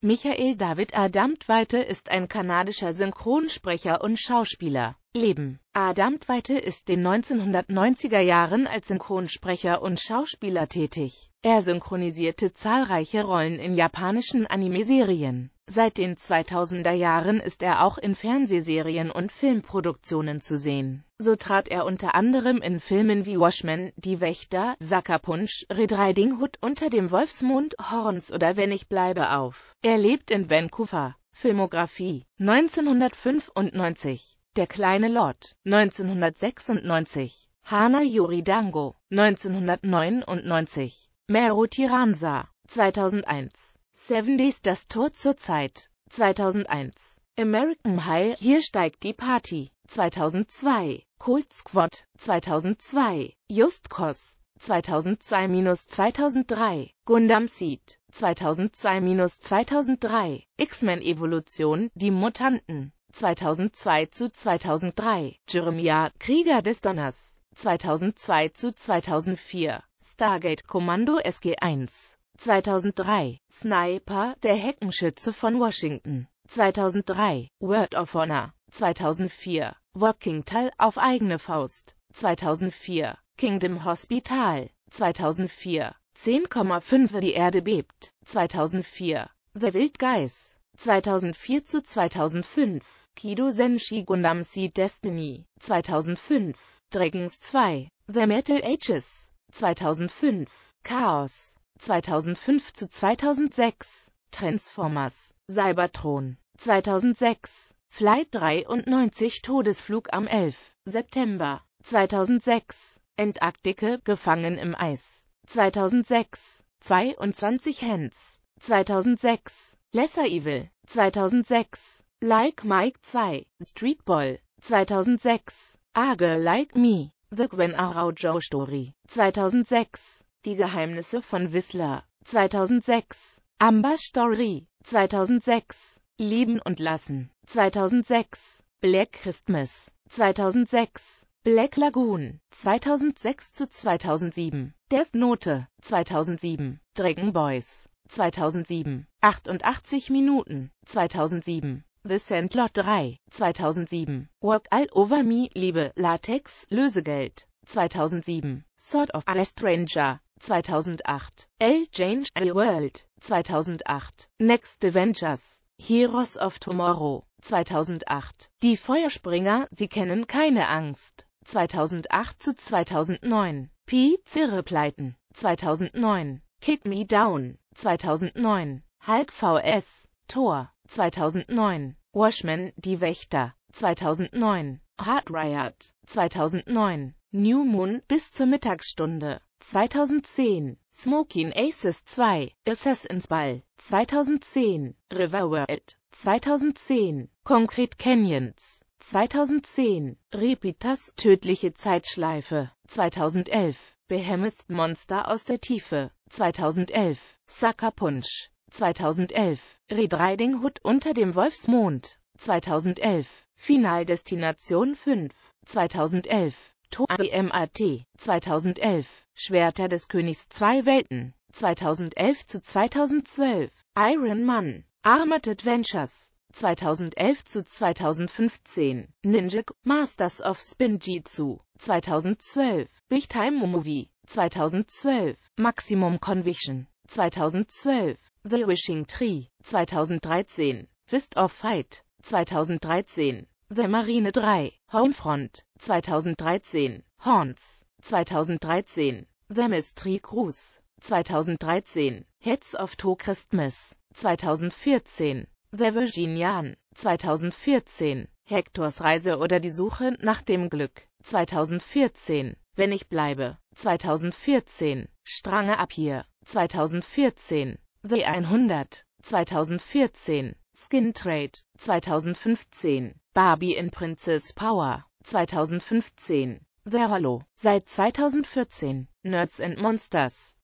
Michael David Adamtweite ist ein kanadischer Synchronsprecher und Schauspieler. Leben. Adam Zweite ist in den 1990er Jahren als Synchronsprecher und Schauspieler tätig. Er synchronisierte zahlreiche Rollen in japanischen Anime-Serien. Seit den 2000er Jahren ist er auch in Fernsehserien und Filmproduktionen zu sehen. So trat er unter anderem in Filmen wie Watchmen, Die Wächter, Sackerpunsch, Red Riding Hood unter dem Wolfsmond, Horns oder Wenn ich bleibe auf. Er lebt in Vancouver. Filmografie 1995 der kleine Lord, 1996, Hana Yuridango, 1999, Meru Tiransa, 2001, Seven Days das Tor zur Zeit, 2001, American High, hier steigt die Party, 2002, Cold Squad, 2002, Just Cause, 2002-2003, Gundam Seed, 2002-2003, X-Men Evolution, die Mutanten, 2002 zu 2003, Jeremiah, Krieger des Donners, 2002 zu 2004, Stargate Kommando SG-1, 2003, Sniper, der Heckenschütze von Washington, 2003, Word of Honor, 2004, Walking Tall auf eigene Faust, 2004, Kingdom Hospital, 2004, 10,5 Die Erde bebt, 2004, The Wildgeist, 2004 zu 2005. Kido Senshi Gundam Seed Destiny 2005, Dragons 2, The Metal Ages 2005, Chaos 2005 zu 2006, Transformers, Cybertron 2006, Flight 93 Todesflug am 11. September 2006, Antarktike, gefangen im Eis 2006, 22 Hands 2006, Lesser Evil 2006, Like Mike 2, Streetball, 2006, A Girl Like Me, The Gwen Araujo Story, 2006, Die Geheimnisse von Whistler, 2006, Amber Story, 2006, Lieben und Lassen, 2006, Black Christmas, 2006, Black Lagoon, 2006 zu 2007, Death Note, 2007, Dragon Boys, 2007, 88 Minuten, 2007. The Sandlot 3, 2007. Walk All Over Me, Liebe, Latex, Lösegeld, 2007. Sort of a Stranger, 2008. L. Change a World, 2008. Next Avengers, Heroes of Tomorrow, 2008. Die Feuerspringer, Sie kennen keine Angst, 2008 zu 2009. P. Zirrepleiten, 2009. Kick Me Down, 2009. Hulk vs. Tor, 2009. Washman, Die Wächter, 2009, Hard Riot, 2009, New Moon, bis zur Mittagsstunde, 2010, Smoking Aces 2, Assassin's Ball, 2010, River World, 2010, Concrete Canyons, 2010, Repitas Tödliche Zeitschleife, 2011, Behemoth Monster aus der Tiefe, 2011, Sucker Punch, 2011, Riding Hood unter dem Wolfsmond, 2011, Finaldestination 5, 2011, TOEMAT, 2011, Schwerter des Königs Zwei Welten, 2011 zu 2012, Iron Man, Armored Adventures, 2011 zu 2015, Ninjak, Masters of Spin Jitsu, 2012, Big Time Movie, 2012, Maximum Conviction, 2012, The Wishing Tree, 2013, Fist of Fight, 2013, The Marine 3, Homefront, 2013, Horns, 2013, The Mystery Cruise, 2013, Heads of Two Christmas, 2014, The Virginian, 2014, Hectors Reise oder die Suche nach dem Glück, 2014, Wenn ich bleibe, 2014, Strange ab hier, 2014, The 100, 2014, Skin Trade, 2015, Barbie in Princess Power, 2015, The Hollow, seit 2014, Nerds and Monsters,